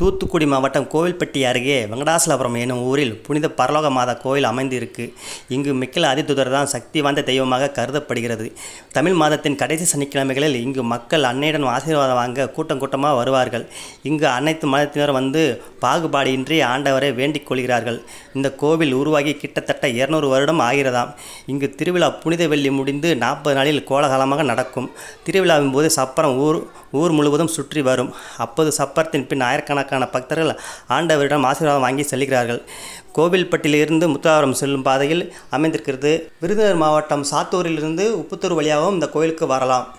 தூத்துக்குடி மாவட்டம் கோவில்பட்டி அருகே வெங்கடாசலபுரம் எனும் ஊரில் புனித பரலோக மாதா கோவில் அமைந்திருக்கு இங்கு மிக்கல் அதிதுதர் தான் சக்தி வாய்ந்த தெய்வமாக கருதப்படுகிறது தமிழ் மாதத்தின் கடைசி சனிக்கிழமைகளில் இங்கு மக்கள் அன்னையிடம் ஆசீர்வாதம் வாங்க கூட்டம் கூட்டமாக வருவார்கள் இங்கு அனைத்து மதத்தினர் வந்து பாகுபாடின்றி ஆண்டவரை வேண்டிக் கொள்கிறார்கள் இந்த கோவில் உருவாகி கிட்டத்தட்ட இருநூறு வருடம் ஆகிறதாம் இங்கு திருவிழா புனித வெள்ளி முடிந்து நாற்பது நாளில் கோலகாலமாக நடக்கும் திருவிழாவின் போது சப்பரம் ஊர் ஊர் முழுவதும் சுற்றி வரும் அப்போது சப்பரத்தின் பின் ஆயிரக்கணக்கான ஆயிரக்கணக்கான பக்தர்கள் ஆண்டவரிடம் ஆசீர்வாதம் வாங்கி செல்கிறார்கள் கோவில்பட்டியிலிருந்து முத்தாவரம் செல்லும் பாதையில் அமைந்திருக்கிறது விருதுநகர் மாவட்டம் சாத்தூரிலிருந்து உப்புத்தூர் வழியாகவும் இந்த கோயிலுக்கு வரலாம்